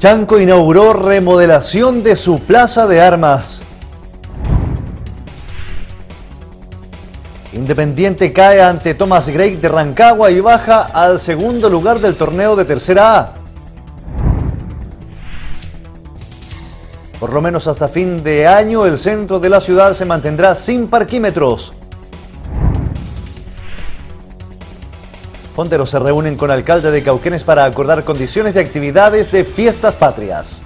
Chanco inauguró remodelación de su plaza de armas. Independiente cae ante Thomas Gray de Rancagua y baja al segundo lugar del torneo de tercera A. Por lo menos hasta fin de año, el centro de la ciudad se mantendrá sin parquímetros. se reúnen con alcalde de Cauquenes para acordar condiciones de actividades de fiestas patrias.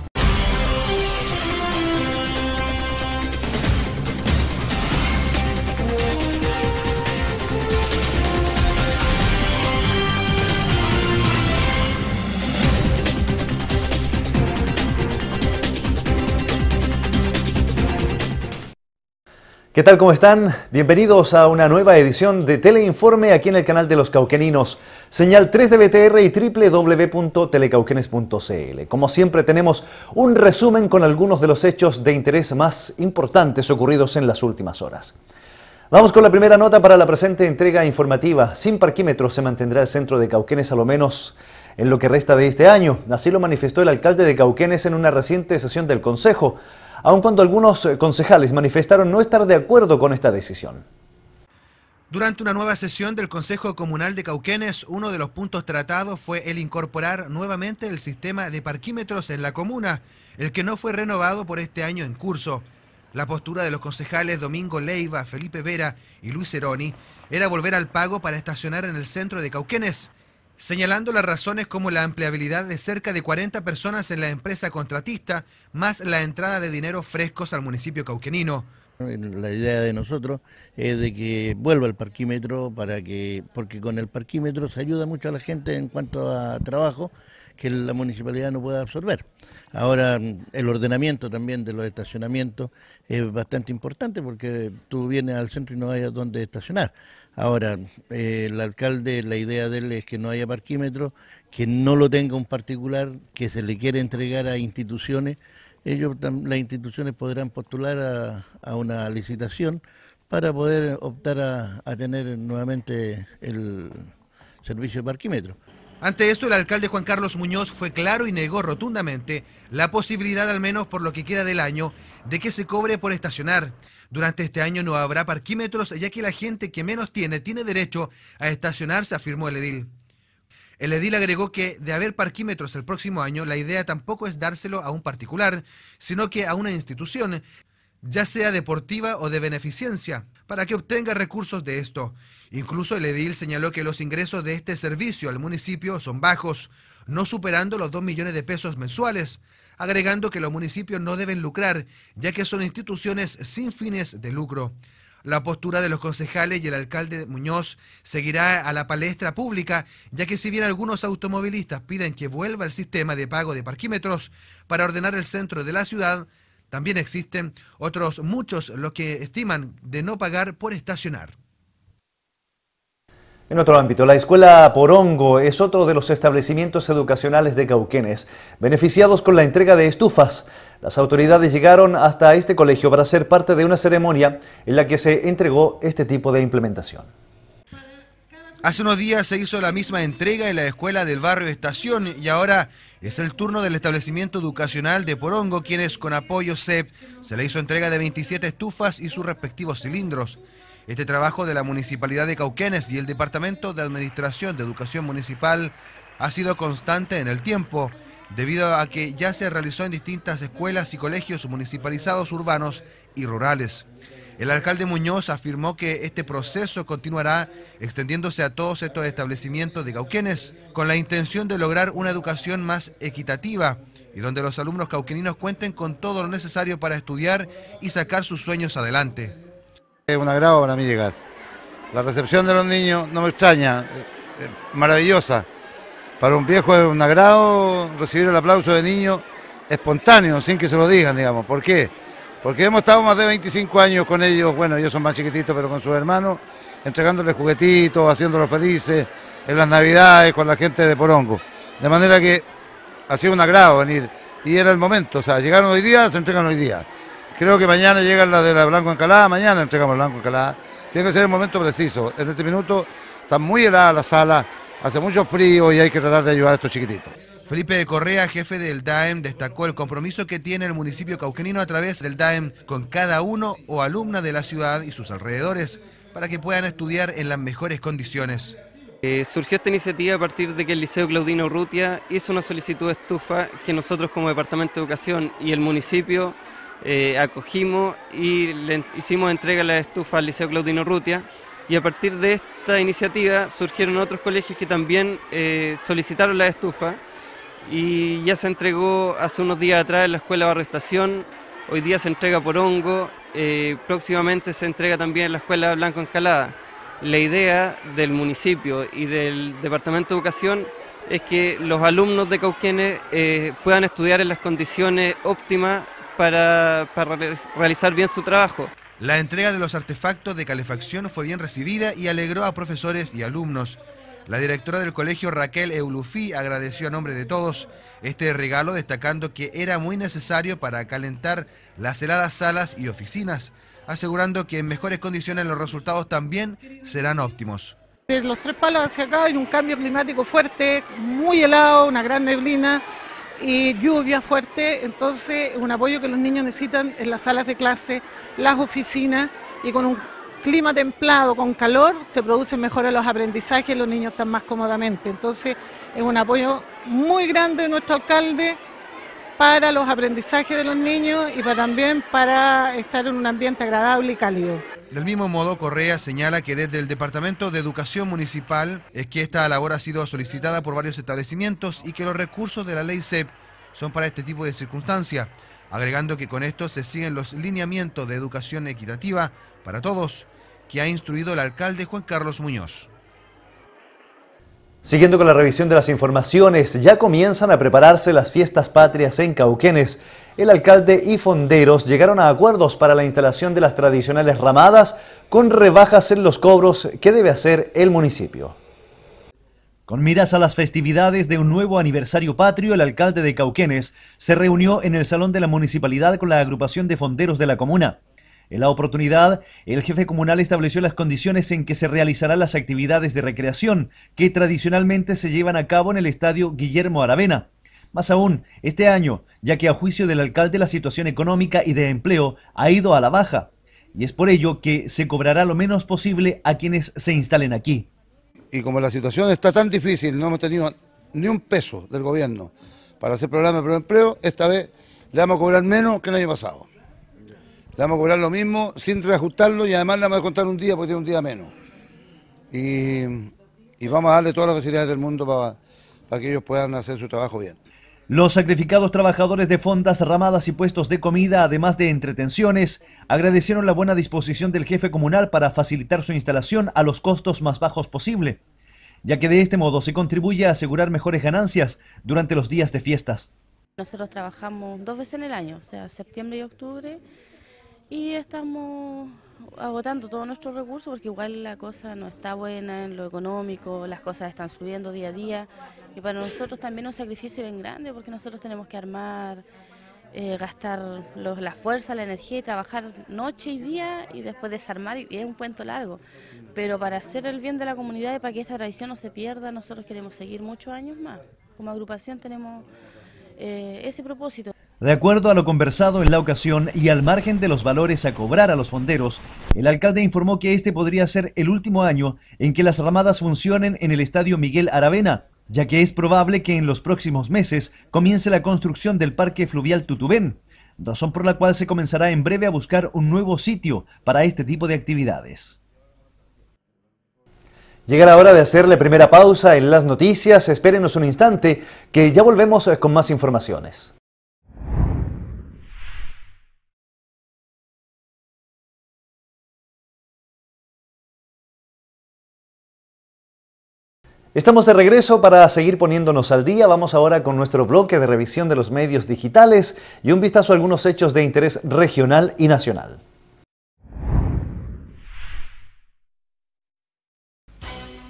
¿Qué tal? ¿Cómo están? Bienvenidos a una nueva edición de Teleinforme aquí en el canal de los Cauqueninos. Señal 3 de BTR y www.telecauquenes.cl. Como siempre tenemos un resumen con algunos de los hechos de interés más importantes ocurridos en las últimas horas. Vamos con la primera nota para la presente entrega informativa. Sin parquímetros se mantendrá el centro de Cauquenes a lo menos en lo que resta de este año. Así lo manifestó el alcalde de Cauquenes en una reciente sesión del Consejo aun cuando algunos eh, concejales manifestaron no estar de acuerdo con esta decisión. Durante una nueva sesión del Consejo Comunal de Cauquenes, uno de los puntos tratados fue el incorporar nuevamente el sistema de parquímetros en la comuna, el que no fue renovado por este año en curso. La postura de los concejales Domingo Leiva, Felipe Vera y Luis Ceroni era volver al pago para estacionar en el centro de Cauquenes señalando las razones como la empleabilidad de cerca de 40 personas en la empresa contratista, más la entrada de dinero frescos al municipio cauquenino. La idea de nosotros es de que vuelva el parquímetro para que, porque con el parquímetro se ayuda mucho a la gente en cuanto a trabajo que la municipalidad no pueda absorber. Ahora, mm, el ordenamiento también de los estacionamientos es bastante importante porque tú vienes al centro y no hay dónde estacionar. Ahora, eh, el alcalde, la idea de él es que no haya parquímetro, que no lo tenga un particular, que se le quiera entregar a instituciones. Ellos, las instituciones podrán postular a, una licitación para poder optar a tener nuevamente el servicio de parquímetro. Ante esto, el alcalde Juan Carlos Muñoz fue claro y negó rotundamente la posibilidad, al menos por lo que queda del año, de que se cobre por estacionar. Durante este año no habrá parquímetros, ya que la gente que menos tiene tiene derecho a estacionarse, afirmó el edil. El edil agregó que de haber parquímetros el próximo año, la idea tampoco es dárselo a un particular, sino que a una institución, ya sea deportiva o de beneficencia, para que obtenga recursos de esto. Incluso el edil señaló que los ingresos de este servicio al municipio son bajos, no superando los 2 millones de pesos mensuales, agregando que los municipios no deben lucrar, ya que son instituciones sin fines de lucro. La postura de los concejales y el alcalde Muñoz seguirá a la palestra pública, ya que si bien algunos automovilistas piden que vuelva el sistema de pago de parquímetros para ordenar el centro de la ciudad, también existen otros muchos los que estiman de no pagar por estacionar. En otro ámbito, la Escuela Porongo es otro de los establecimientos educacionales de Cauquenes, beneficiados con la entrega de estufas. Las autoridades llegaron hasta este colegio para ser parte de una ceremonia en la que se entregó este tipo de implementación. Hace unos días se hizo la misma entrega en la escuela del barrio Estación y ahora es el turno del establecimiento educacional de Porongo, quienes con apoyo CEP se le hizo entrega de 27 estufas y sus respectivos cilindros. Este trabajo de la Municipalidad de Cauquenes y el Departamento de Administración de Educación Municipal ha sido constante en el tiempo, debido a que ya se realizó en distintas escuelas y colegios municipalizados urbanos y rurales. El alcalde Muñoz afirmó que este proceso continuará extendiéndose a todos estos establecimientos de Cauquenes con la intención de lograr una educación más equitativa y donde los alumnos cauqueninos cuenten con todo lo necesario para estudiar y sacar sus sueños adelante. Es un agrado para mí llegar. La recepción de los niños no me extraña, eh, eh, maravillosa. Para un viejo es un agrado recibir el aplauso de niños espontáneo, sin que se lo digan, digamos. ¿Por qué? porque hemos estado más de 25 años con ellos, bueno, ellos son más chiquititos, pero con sus hermanos, entregándoles juguetitos, haciéndolos felices, en las navidades, con la gente de Porongo. De manera que ha sido un agrado venir, y era el momento, o sea, llegaron hoy día, se entregan hoy día. Creo que mañana llega la de la Blanco Encalada, mañana entregamos Blanco Encalada. Tiene que ser el momento preciso. En este minuto está muy helada la sala, hace mucho frío y hay que tratar de ayudar a estos chiquititos. Felipe de Correa, jefe del DAEM, destacó el compromiso que tiene el municipio cauquenino a través del DAEM con cada uno o alumna de la ciudad y sus alrededores para que puedan estudiar en las mejores condiciones. Eh, surgió esta iniciativa a partir de que el Liceo Claudino Urrutia hizo una solicitud de estufa que nosotros como Departamento de Educación y el municipio eh, acogimos y le hicimos entrega a la estufa al Liceo Claudino Rutia. y a partir de esta iniciativa surgieron otros colegios que también eh, solicitaron la estufa y ya se entregó hace unos días atrás en la Escuela de Barrestación, hoy día se entrega por hongo, eh, próximamente se entrega también en la Escuela Blanco Encalada. La idea del municipio y del Departamento de Educación es que los alumnos de Cauquenes eh, puedan estudiar en las condiciones óptimas para realizar bien su trabajo. La entrega de los artefactos de calefacción fue bien recibida y alegró a profesores y alumnos. La directora del colegio Raquel Eulufi agradeció a nombre de todos este regalo destacando que era muy necesario para calentar las heladas salas y oficinas, asegurando que en mejores condiciones los resultados también serán óptimos. De los tres palos hacia acá hay un cambio climático fuerte, muy helado, una gran neblina y lluvia fuerte, entonces un apoyo que los niños necesitan en las salas de clase, las oficinas y con un clima templado con calor, se producen mejor los aprendizajes, los niños están más cómodamente. Entonces, es un apoyo muy grande de nuestro alcalde para los aprendizajes de los niños y para también para estar en un ambiente agradable y cálido. Del mismo modo, Correa señala que desde el Departamento de Educación Municipal es que esta labor ha sido solicitada por varios establecimientos y que los recursos de la ley CEP son para este tipo de circunstancias, agregando que con esto se siguen los lineamientos de educación equitativa para todos que ha instruido el alcalde Juan Carlos Muñoz. Siguiendo con la revisión de las informaciones, ya comienzan a prepararse las fiestas patrias en Cauquenes. El alcalde y fonderos llegaron a acuerdos para la instalación de las tradicionales ramadas con rebajas en los cobros que debe hacer el municipio. Con miras a las festividades de un nuevo aniversario patrio, el alcalde de Cauquenes se reunió en el Salón de la Municipalidad con la agrupación de fonderos de la comuna. En la oportunidad, el jefe comunal estableció las condiciones en que se realizarán las actividades de recreación que tradicionalmente se llevan a cabo en el estadio Guillermo Aravena. Más aún, este año, ya que a juicio del alcalde la situación económica y de empleo ha ido a la baja, y es por ello que se cobrará lo menos posible a quienes se instalen aquí. Y como la situación está tan difícil, no hemos tenido ni un peso del gobierno para hacer programas de empleo, esta vez le vamos a cobrar menos que el año pasado le vamos a cobrar lo mismo sin reajustarlo y además le vamos a contar un día porque tiene un día menos. Y, vamos a darle todas las facilidades del mundo para, para que ellos puedan hacer su trabajo bien. Los sacrificados trabajadores de fondas, ramadas y puestos de comida, además de entretenciones, agradecieron la buena disposición del jefe comunal para facilitar su instalación a los costos más bajos posible, ya que de este modo se contribuye a asegurar mejores ganancias durante los días de fiestas. Nosotros trabajamos dos veces en el año, o sea, septiembre y octubre, y estamos agotando todos nuestros recursos porque igual la cosa no está buena en lo económico, las cosas están subiendo día a día y para nosotros también un sacrificio bien grande porque nosotros tenemos que armar, eh, gastar la fuerza, la energía y trabajar noche y día y después desarmar y, es un cuento largo. Pero para hacer el bien de la comunidad y para que esta tradición no se pierda, nosotros queremos seguir muchos años más. Como agrupación tenemos eh, ese propósito. De acuerdo a lo conversado en la ocasión y al margen de los valores a cobrar a los fonderos, el alcalde informó que este podría ser el último año en que las ramadas funcionen en el estadio Miguel Aravena, ya que es probable que en los próximos meses comience la construcción del Parque Fluvial Tutubén, razón por la cual se comenzará en breve a buscar un nuevo sitio para este tipo de actividades. Llega la hora de hacer la primera pausa en las noticias, espérenos un instante que ya volvemos eh, con más informaciones. Estamos de regreso para seguir poniéndonos al día. Vamos ahora con nuestro bloque de revisión de los medios digitales y un vistazo a algunos hechos de interés regional y nacional.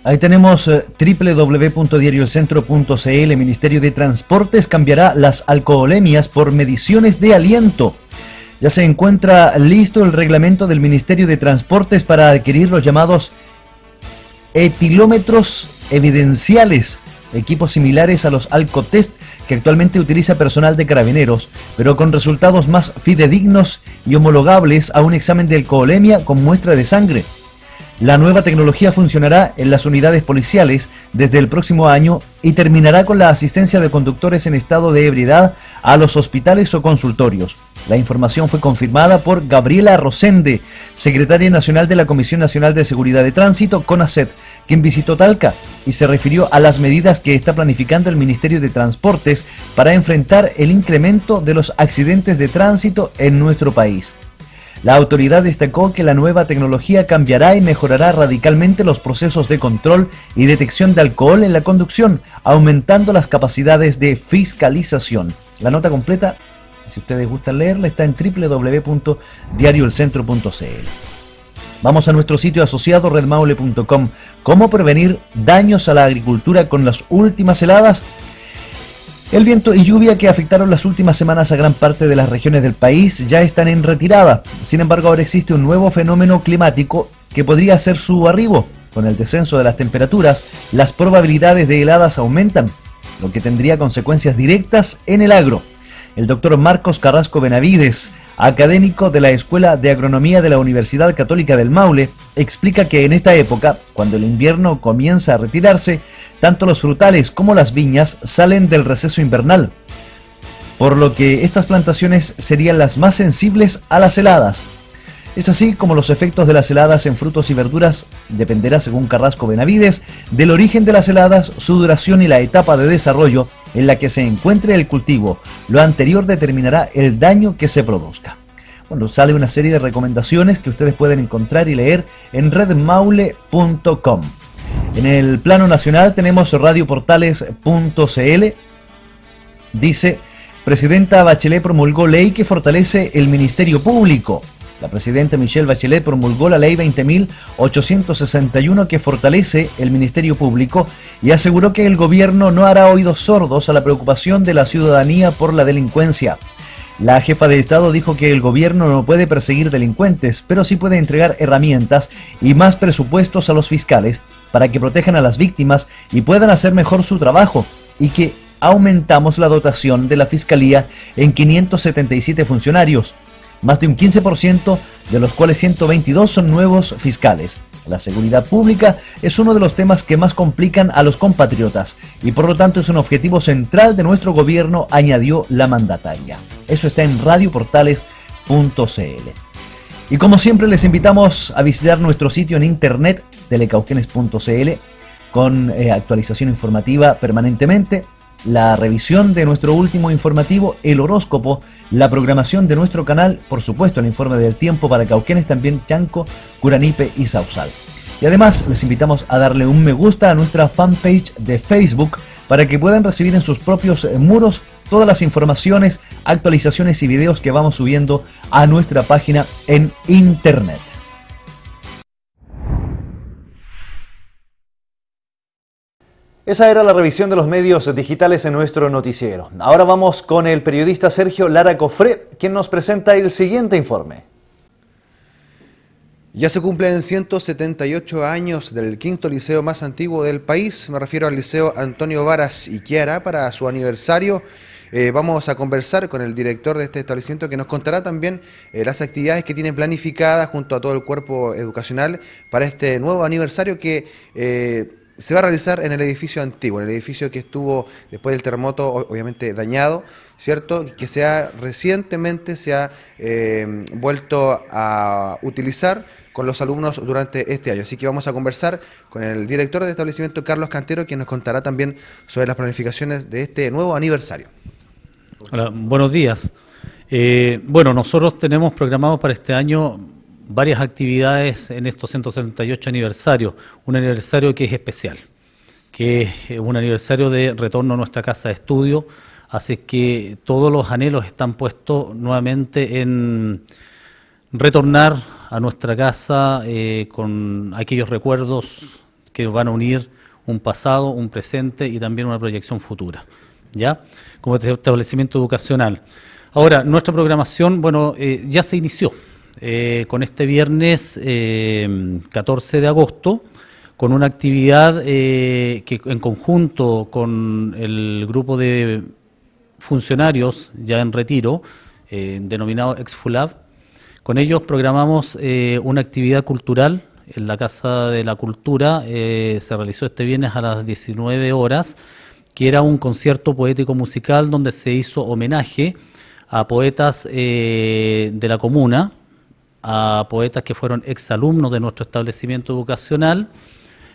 Ahí tenemos El eh, Ministerio de Transportes cambiará las alcoholemias por mediciones de aliento. Ya se encuentra listo el reglamento del Ministerio de Transportes para adquirir los llamados etilómetros evidenciales, equipos similares a los Alcotest que actualmente utiliza personal de carabineros, pero con resultados más fidedignos y homologables a un examen de alcoholemia con muestra de sangre. La nueva tecnología funcionará en las unidades policiales desde el próximo año y terminará con la asistencia de conductores en estado de ebriedad a los hospitales o consultorios. La información fue confirmada por Gabriela Rosende, secretaria nacional de la Comisión Nacional de Seguridad de Tránsito, CONACET, quien visitó Talca y se refirió a las medidas que está planificando el Ministerio de Transportes para enfrentar el incremento de los accidentes de tránsito en nuestro país. La autoridad destacó que la nueva tecnología cambiará y mejorará radicalmente los procesos de control y detección de alcohol en la conducción, aumentando las capacidades de fiscalización. La nota completa, si ustedes gustan leerla, está en www.diarioelcentro.cl. Vamos a nuestro sitio asociado redmaule.com. ¿Cómo prevenir daños a la agricultura con las últimas heladas? El viento y lluvia que afectaron las últimas semanas a gran parte de las regiones del país ya están en retirada. Sin embargo, ahora existe un nuevo fenómeno climático que podría ser su arribo. Con el descenso de las temperaturas, las probabilidades de heladas aumentan, lo que tendría consecuencias directas en el agro. El doctor Marcos Carrasco Benavides académico de la Escuela de Agronomía de la Universidad Católica del Maule, explica que en esta época, cuando el invierno comienza a retirarse, tanto los frutales como las viñas salen del receso invernal, por lo que estas plantaciones serían las más sensibles a las heladas. Es así como los efectos de las heladas en frutos y verduras dependerá, según Carrasco Benavides, del origen de las heladas, su duración y la etapa de desarrollo en la que se encuentre el cultivo. Lo anterior determinará el daño que se produzca. Bueno, sale una serie de recomendaciones que ustedes pueden encontrar y leer en redmaule.com. En el plano nacional tenemos radioportales.cl. Dice, Presidenta Bachelet promulgó ley que fortalece el Ministerio Público. La presidenta Michelle Bachelet promulgó la ley 20.861 que fortalece el Ministerio Público y aseguró que el gobierno no hará oídos sordos a la preocupación de la ciudadanía por la delincuencia. La jefa de Estado dijo que el gobierno no puede perseguir delincuentes, pero sí puede entregar herramientas y más presupuestos a los fiscales para que protejan a las víctimas y puedan hacer mejor su trabajo y que aumentamos la dotación de la Fiscalía en 577 funcionarios, más de un 15%, de los cuales 122 son nuevos fiscales. La seguridad pública es uno de los temas que más complican a los compatriotas y por lo tanto es un objetivo central de nuestro gobierno, añadió la mandataria. Eso está en radioportales.cl. Y como siempre les invitamos a visitar nuestro sitio en internet telecauquenes.cl con eh, actualización informativa permanentemente la revisión de nuestro último informativo, el horóscopo, la programación de nuestro canal, por supuesto el informe del tiempo para Cauquenes, también Chanco, Curanipe y Sausal. Y además les invitamos a darle un me gusta a nuestra fanpage de Facebook para que puedan recibir en sus propios muros todas las informaciones, actualizaciones y videos que vamos subiendo a nuestra página en internet. Esa era la revisión de los medios digitales en nuestro noticiero. Ahora vamos con el periodista Sergio Lara Cofré, quien nos presenta el siguiente informe. Ya se cumplen 178 años del quinto liceo más antiguo del país, me refiero al liceo Antonio Varas y para su aniversario. Eh, vamos a conversar con el director de este establecimiento que nos contará también eh, las actividades que tienen planificadas junto a todo el cuerpo educacional para este nuevo aniversario que... Eh, se va a realizar en el edificio antiguo, en el edificio que estuvo después del terremoto, obviamente dañado, ¿cierto? Que se ha recientemente se ha eh, vuelto a utilizar con los alumnos durante este año. Así que vamos a conversar con el director de establecimiento, Carlos Cantero, quien nos contará también sobre las planificaciones de este nuevo aniversario. Hola, buenos días. Eh, bueno, nosotros tenemos programado para este año varias actividades en estos 178 aniversarios, un aniversario que es especial, que es eh, un aniversario de retorno a nuestra casa de estudio, así que todos los anhelos están puestos nuevamente en retornar a nuestra casa eh, con aquellos recuerdos que van a unir un pasado, un presente y también una proyección futura, ¿ya? Como este establecimiento educacional. Ahora, nuestra programación, bueno, eh, ya se inició. Eh, con este viernes 14 eh, de agosto, con una actividad eh, que en conjunto con el grupo de funcionarios ya en retiro, denominado Exfulab, con ellos programamos una actividad cultural en la Casa de la Cultura, se realizó este viernes a las 19 horas, que era un concierto poético musical donde se hizo homenaje a poetas de la comuna a poetas que fueron exalumnos de nuestro establecimiento educacional,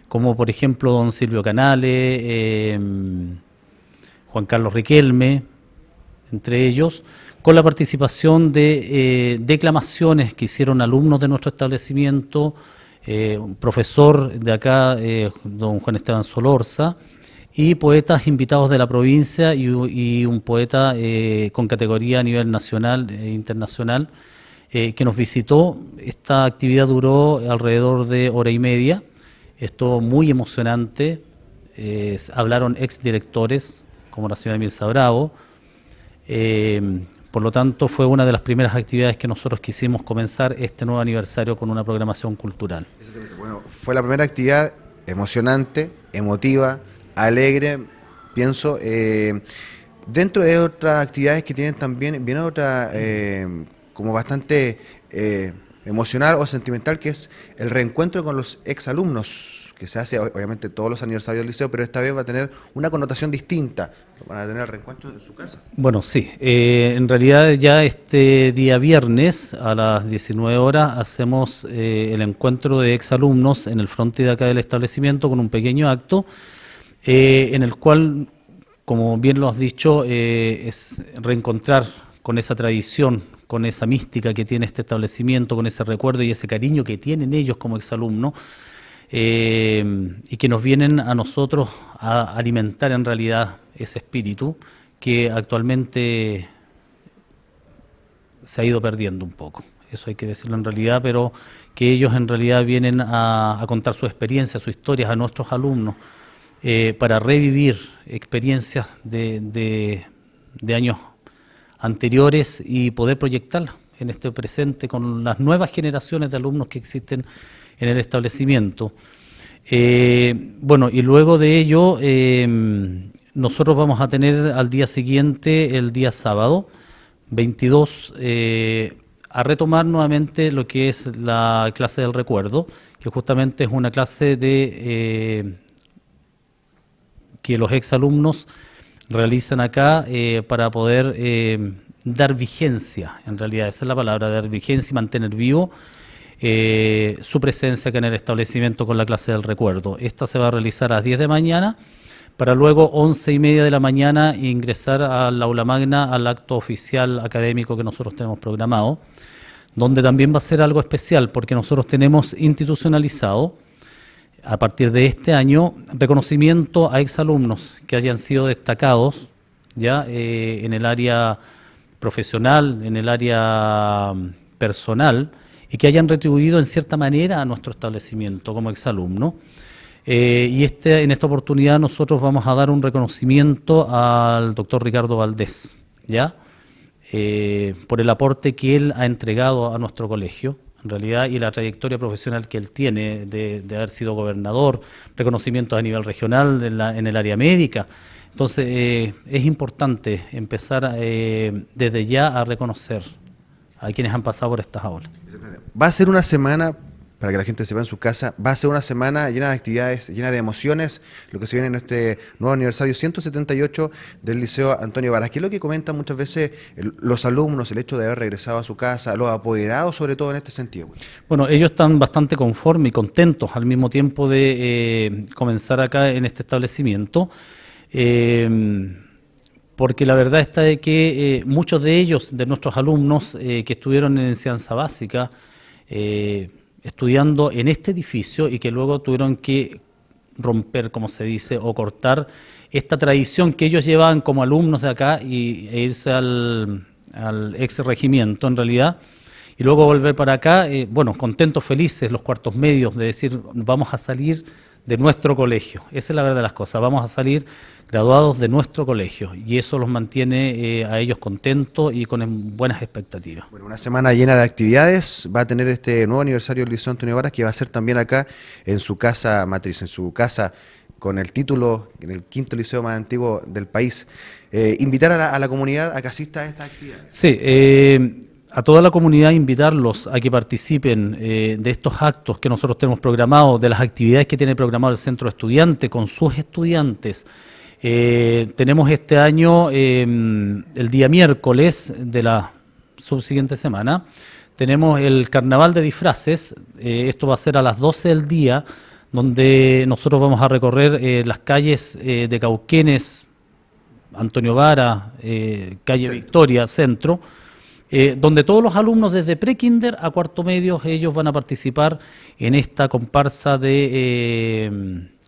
como por ejemplo don Silvio Canales, em, Juan Carlos Riquelme, entre ellos, con la participación de eh, declamaciones que hicieron alumnos de nuestro establecimiento, eh, un profesor de acá, eh, don Juan Esteban Solorza, y poetas invitados de la provincia y un poeta con categoría a nivel nacional e internacional eh, que nos visitó. Esta actividad duró alrededor de hora y media, estuvo muy emocionante, eh, hablaron ex directores, como la señora Mirza Bravo, eh, por lo tanto fue una de las primeras actividades que nosotros quisimos comenzar este nuevo aniversario con una programación cultural. Bueno, fue la primera actividad emocionante, emotiva, alegre, pienso. dentro de otras actividades que tienen también, viene otra como bastante eh, emocional o sentimental, que es el reencuentro con los exalumnos, que se hace obviamente todos los aniversarios del liceo, pero esta vez va a tener una connotación distinta, van a tener el reencuentro en su casa. Bueno, sí, eh, en realidad ya este día viernes a las 19 horas hacemos eh, el encuentro de exalumnos en el frente de acá del establecimiento con un pequeño acto en el cual, como bien lo has dicho, es reencontrar con esa tradición, con esa mística que tiene este establecimiento, con ese recuerdo y ese cariño que tienen ellos como exalumnos, eh, y que nos vienen a nosotros a alimentar en realidad ese espíritu que actualmente se ha ido perdiendo un poco. Eso hay que decirlo en realidad, pero que ellos en realidad vienen a, contar su experiencia, sus historias a nuestros alumnos, eh, para revivir experiencias de, de, de años anteriores y poder proyectarla en este presente con las nuevas generaciones de alumnos que existen en el establecimiento. Eh, bueno, y luego de ello, em, nosotros vamos a tener al día siguiente, el día sábado, 22, eh, a retomar nuevamente lo que es la clase del recuerdo, que justamente es una clase de eh, que los exalumnos alumnos realizan acá eh, para poder eh, dar vigencia, en realidad esa es la palabra, dar vigencia y mantener vivo eh, su presencia acá en el establecimiento con la clase del recuerdo. Esta se va a realizar a las 10 de mañana para luego 11 y media de la mañana ingresar al aula magna al acto oficial académico que nosotros tenemos programado, donde también va a ser algo especial porque nosotros tenemos institucionalizado a partir de este año, reconocimiento a exalumnos que hayan sido destacados ya eh, en el área profesional, en el área mm, personal y que hayan retribuido en cierta manera a nuestro establecimiento como exalumno. Eh, y este, en esta oportunidad nosotros vamos a dar un reconocimiento al doctor Ricardo Valdés, ¿ya? Eh, por el aporte que él ha entregado a nuestro colegio en realidad, y la trayectoria profesional que él tiene de, haber sido gobernador, reconocimientos a nivel regional la, en el área médica. Entonces, eh, es importante empezar eh, desde ya a reconocer a quienes han pasado por estas aulas. Va a ser una semana para que la gente se sepa en su casa. Va a ser una semana llena de actividades, llena de emociones, lo que se viene en este nuevo aniversario 178 del Liceo Antonio Varas, ¿Qué es lo que comentan muchas veces los alumnos, el hecho de haber regresado a su casa, los apoderados sobre todo en este sentido. Bueno, ellos están bastante conformes y contentos al mismo tiempo de eh, comenzar acá en este establecimiento. Eh, porque la verdad está de que eh, muchos de ellos, de nuestros alumnos que estuvieron en enseñanza básica, estudiando en este edificio y que luego tuvieron que romper, como se dice, o cortar esta tradición que ellos llevaban como alumnos de acá y, e irse al, exregimiento, ex regimiento en realidad y luego volver para acá, eh, bueno, contentos, felices los cuartos medios de decir, vamos a salir de nuestro colegio. Esa es la verdad de las cosas. Vamos a salir graduados de nuestro colegio y eso los mantiene eh, a ellos contentos y con buenas expectativas. Bueno, una semana llena de actividades. Va a tener este nuevo aniversario del Liceo Antonio Varas que va a ser también acá en su casa matriz, en su casa con el título, en el quinto liceo más antiguo del país. Eh, invitar a la, comunidad a que asista a estas actividades. Sí, eh, a toda la comunidad invitarlos a que participen eh, de estos actos que nosotros tenemos programados, de las actividades que tiene programado el Centro Estudiante con sus estudiantes. Eh, tenemos este año, em, el día miércoles de la subsiguiente semana, tenemos el Carnaval de Disfraces, eh, esto va a ser a las 12 del día, donde nosotros vamos a recorrer las calles de Cauquenes, Antonio Vara, Calle Victoria, Centro, eh, donde todos los alumnos desde prekinder a cuarto medio, ellos van a participar en esta comparsa eh,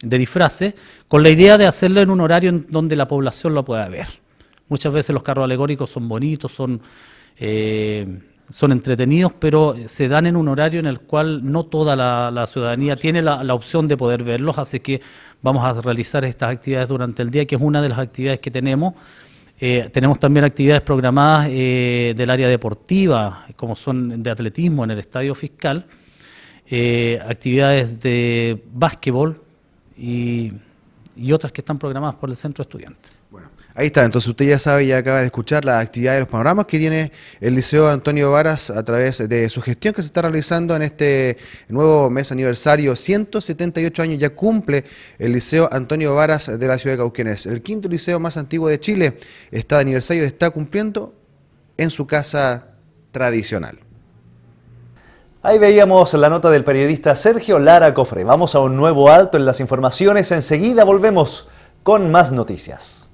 de, disfraces, con la idea de hacerlo en un horario en donde la población lo pueda ver. Muchas veces los carros alegóricos son bonitos, son... Eh, son entretenidos, pero se dan en un horario en el cual no toda la, ciudadanía tiene la, la, opción de poder verlos, así que vamos a realizar estas actividades durante el día, que es una de las actividades que tenemos. Eh, tenemos también actividades programadas eh, del área deportiva, como son de atletismo en el estadio fiscal, eh, actividades de básquetbol y, y otras que están programadas por el centro estudiante. Ahí está, entonces usted ya sabe, ya acaba de escuchar las actividades de los panoramas que tiene el Liceo Antonio Varas a través de su gestión que se está realizando en este nuevo mes aniversario. 178 años ya cumple el Liceo Antonio Varas de la ciudad de Cauquenes. El quinto liceo más antiguo de Chile está aniversario, está cumpliendo en su casa tradicional. Ahí veíamos la nota del periodista Sergio Lara Cofre. Vamos a un nuevo alto en las informaciones. Enseguida volvemos con más noticias.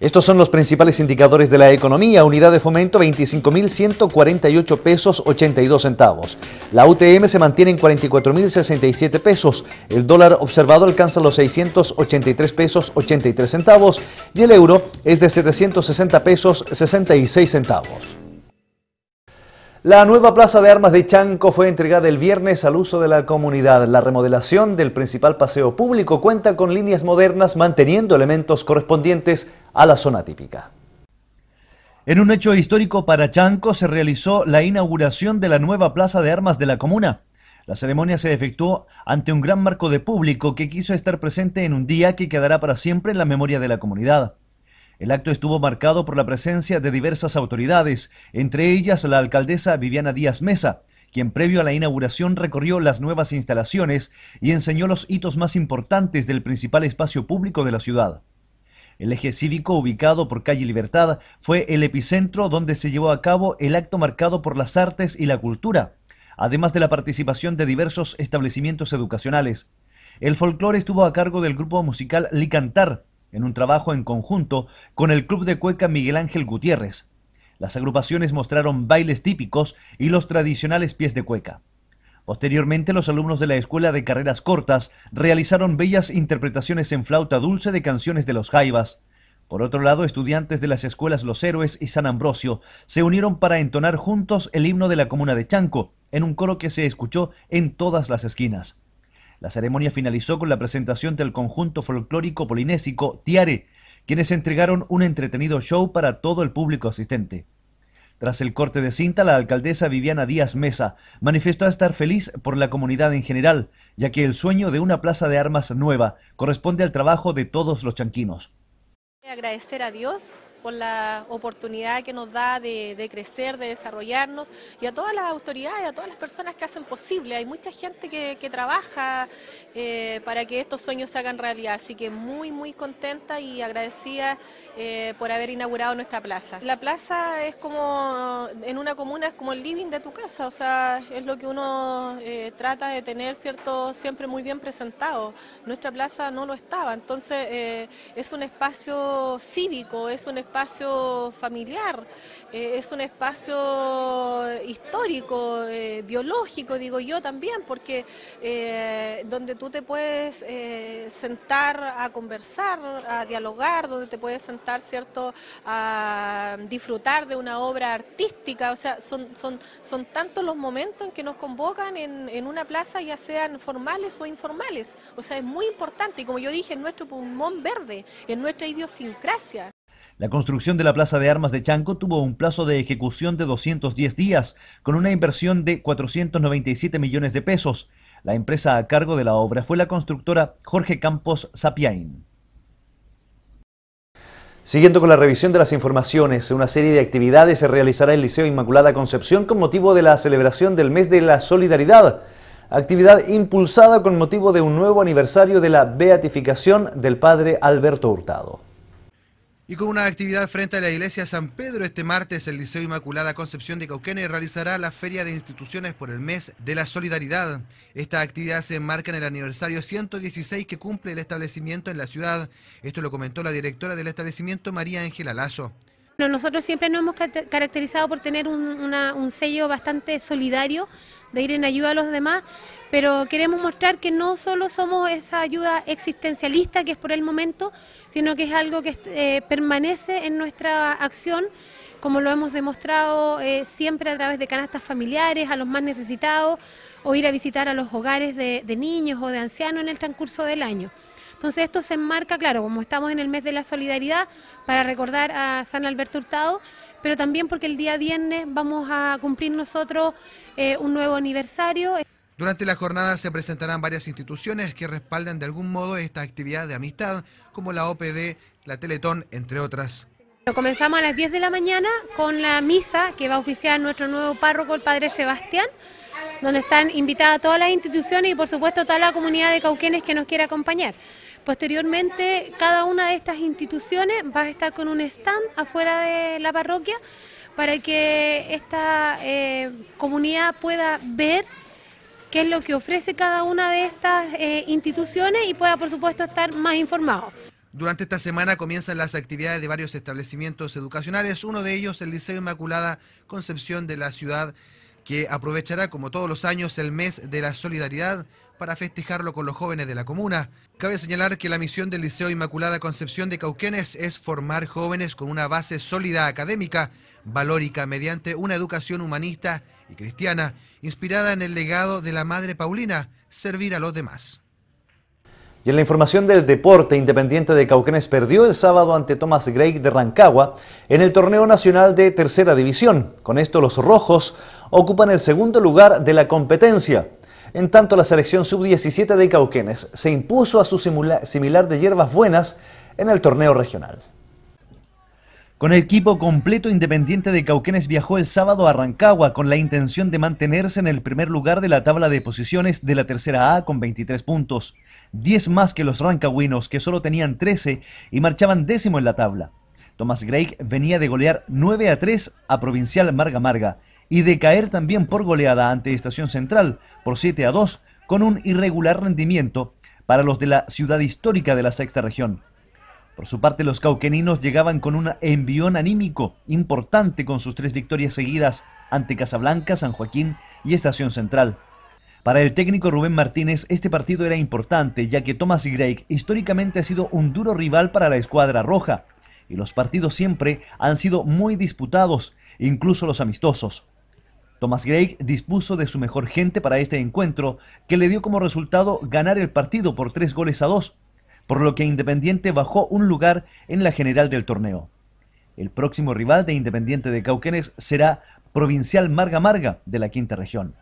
Estos son los principales indicadores de la economía. Unidad de fomento 25.148 pesos 82 centavos. La UTM se mantiene en 44.067 pesos. El dólar observado alcanza los 683 pesos 83 centavos y el euro es de 760 pesos 66 centavos. La nueva plaza de armas de Chanco fue entregada el viernes al uso de la comunidad. La remodelación del principal paseo público cuenta con líneas modernas manteniendo elementos correspondientes a la zona típica. En un hecho histórico para Chanco se realizó la inauguración de la nueva plaza de armas de la comuna. La ceremonia se efectuó ante un gran marco de público que quiso estar presente en un día que quedará para siempre en la memoria de la comunidad. El acto estuvo marcado por la presencia de diversas autoridades, entre ellas la alcaldesa Viviana Díaz Mesa, quien previo a la inauguración recorrió las nuevas instalaciones y enseñó los hitos más importantes del principal espacio público de la ciudad. El eje cívico ubicado por Calle Libertad fue el epicentro donde se llevó a cabo el acto marcado por las artes y la cultura, además de la participación de diversos establecimientos educacionales. El folclore estuvo a cargo del grupo musical Licantar, en un trabajo en conjunto con el Club de Cueca Miguel Ángel Gutiérrez. Las agrupaciones mostraron bailes típicos y los tradicionales pies de cueca. Posteriormente, los alumnos de la Escuela de Carreras Cortas realizaron bellas interpretaciones en flauta dulce de canciones de los Jaivas. Por otro lado, estudiantes de las escuelas Los Héroes y San Ambrosio se unieron para entonar juntos el himno de la comuna de Chanco, en un coro que se escuchó en todas las esquinas. La ceremonia finalizó con la presentación del conjunto folclórico polinésico Tiare, quienes entregaron un entretenido show para todo el público asistente. Tras el corte de cinta, la alcaldesa Viviana Díaz Mesa manifestó estar feliz por la comunidad en general, ya que el sueño de una plaza de armas nueva corresponde al trabajo de todos los chanquinos. Agradecer a Dios por la oportunidad que nos da de, crecer, de desarrollarnos, y a todas las autoridades, a todas las personas que hacen posible. Hay mucha gente que, trabaja eh, para que estos sueños se hagan realidad, así que muy, muy contenta y agradecida eh, por haber inaugurado nuestra plaza. La plaza es como, en una comuna es como el living de tu casa, o sea, es lo que uno eh, trata de tener, ¿cierto?, siempre muy bien presentado. Nuestra plaza no lo estaba, entonces es un espacio cívico, es un espacio espacio familiar, eh, es un espacio histórico, eh, biológico, digo yo también, porque eh, donde tú te puedes sentar a conversar, a dialogar, donde te puedes sentar, ¿cierto?, a disfrutar de una obra artística, o sea, son, son, son tantos los momentos en que nos convocan en, en una plaza, ya sean formales o informales, o sea, es muy importante, y como yo dije, en nuestro pulmón verde, en nuestra idiosincrasia. La construcción de la Plaza de Armas de Chanco tuvo un plazo de ejecución de 210 días, con una inversión de 497 millones de pesos. La empresa a cargo de la obra fue la constructora Jorge Campos Sapiain. Siguiendo con la revisión de las informaciones, una serie de actividades se realizará en el Liceo Inmaculada Concepción con motivo de la celebración del Mes de la Solidaridad, actividad impulsada con motivo de un nuevo aniversario de la beatificación del padre Alberto Hurtado. Y con una actividad frente a la iglesia San Pedro este martes, el Liceo Inmaculada Concepción de Cauquenes realizará la Feria de Instituciones por el Mes de la Solidaridad. Esta actividad se enmarca en el aniversario 116 que cumple el establecimiento en la ciudad. Esto lo comentó la directora del establecimiento, María Ángela Lazo. nosotros siempre nos hemos caracterizado por tener un sello bastante solidario de ir en ayuda a los demás, pero queremos mostrar que no solo somos esa ayuda existencialista que es por el momento, sino que es algo que eh, permanece en nuestra acción, como lo hemos demostrado eh, siempre a través de canastas familiares, a los más necesitados, o ir a visitar a los hogares de niños o de ancianos en el transcurso del año. Entonces esto se enmarca, claro, como estamos en el mes de la solidaridad, para recordar a San Alberto Hurtado, pero también porque el día viernes vamos a cumplir nosotros eh, un nuevo aniversario. Durante la jornada se presentarán varias instituciones que respaldan de algún modo esta actividad de amistad, como la OPD, la Teletón, entre otras. comenzamos a las 10 de la mañana con la misa que va a oficiar nuestro nuevo párroco, el Padre Sebastián, donde están invitadas todas las instituciones y por supuesto toda la comunidad de cauquenes que nos quiera acompañar. Posteriormente, cada una de estas instituciones va a estar con un stand afuera de la parroquia para que esta eh, comunidad pueda ver qué es lo que ofrece cada una de estas eh, instituciones y pueda, por supuesto, estar más informado. Durante esta semana comienzan las actividades de varios establecimientos educacionales, uno de ellos el Liceo Inmaculada Concepción de la ciudad, que aprovechará, como todos los años, el mes de la solidaridad para festejarlo con los jóvenes de la comuna. Cabe señalar que la misión del Liceo Inmaculada Concepción de Cauquenes es formar jóvenes con una base sólida académica, valórica, mediante una educación humanista y cristiana, inspirada en el legado de la Madre Paulina, servir a los demás. Y en la información del deporte, Independiente de Cauquenes perdió el sábado ante Thomas Gray de Rancagua en el torneo nacional de tercera división. Con esto los rojos ocupan el segundo lugar de la competencia. En tanto, la selección sub-17 de Cauquenes se impuso a su similar de Hierbas Buenas en el torneo regional. Con el equipo completo Independiente de Cauquenes viajó el sábado a Rancagua con la intención de mantenerse en el primer lugar de la tabla de posiciones de la tercera A con 23 puntos, 10 más que los rancagüinos que solo tenían 13 y marchaban décimo en la tabla. Tomás Greig venía de golear 9 a 3 a Provincial Marga Marga y de caer también por goleada ante Estación Central por 7 a 2 con un irregular rendimiento para los de la ciudad histórica de la sexta región. Por su parte, los cauqueninos llegaban con un envión anímico importante con sus tres victorias seguidas ante Casablanca, San Joaquín y Estación Central. Para el técnico Rubén Martínez, este partido era importante, ya que Thomas Greig históricamente ha sido un duro rival para la escuadra roja, y los partidos siempre han sido muy disputados, incluso los amistosos. Thomas Gregg dispuso de su mejor gente para este encuentro, que le dio como resultado ganar el partido por tres goles a dos, por lo que Independiente bajó un lugar en la general del torneo. El próximo rival de Independiente de Cauquenes será Provincial Marga Marga de la quinta región.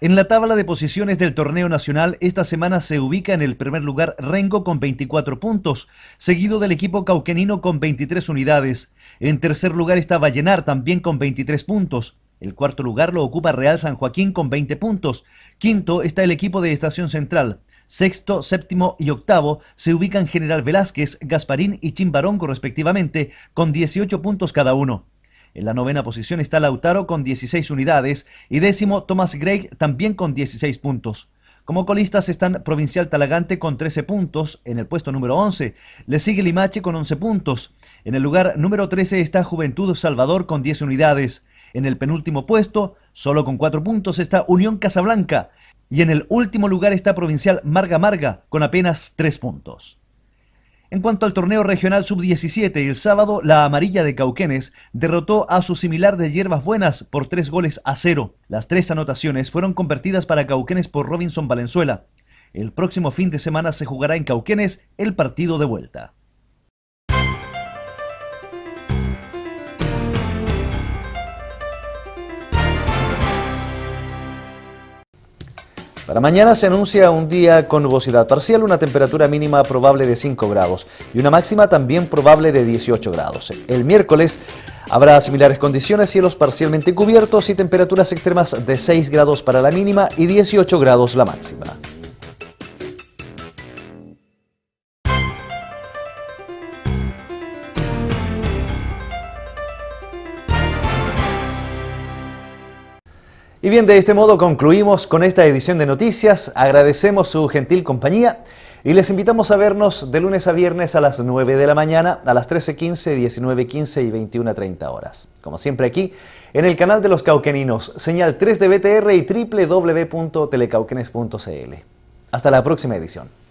En la tabla de posiciones del torneo nacional, esta semana se ubica en el primer lugar Rengo con 24 puntos, seguido del equipo cauquenino con 23 unidades. En tercer lugar está Vallenar también con 23 puntos. El cuarto lugar lo ocupa Real San Joaquín con 20 puntos. Quinto está el equipo de Estación Central. Sexto, séptimo y octavo se ubican General Velázquez, Gasparín y Chimbarongo respectivamente, con 18 puntos cada uno. En la novena posición está Lautaro con 16 unidades y décimo Tomás Gregg también con 16 puntos. Como colistas están Provincial Talagante con 13 puntos en el puesto número 11. Le sigue Limache con 11 puntos. En el lugar número 13 está Juventud Salvador con 10 unidades. En el penúltimo puesto, solo con cuatro puntos, está Unión Casablanca. Y en el último lugar está Provincial Marga Marga, con apenas tres puntos. En cuanto al torneo regional sub-17, el sábado la amarilla de Cauquenes derrotó a su similar de Hierbas Buenas por tres goles a cero. Las tres anotaciones fueron convertidas para Cauquenes por Robinson Valenzuela. El próximo fin de semana se jugará en Cauquenes el partido de vuelta. Para mañana se anuncia un día con nubosidad parcial, una temperatura mínima probable de 5 grados y una máxima también probable de 18 grados. El miércoles habrá similares condiciones, cielos parcialmente cubiertos y temperaturas extremas de 6 grados para la mínima y 18 grados la máxima. bien, de este modo concluimos con esta edición de noticias. Agradecemos su gentil compañía y les invitamos a vernos de lunes a viernes a las 9 de la mañana, a las 13.15, 19.15 y 21.30 horas. Como siempre aquí, en el canal de los cauqueninos, señal 3 de BTR y www.telecauquenes.cl. Hasta la próxima edición.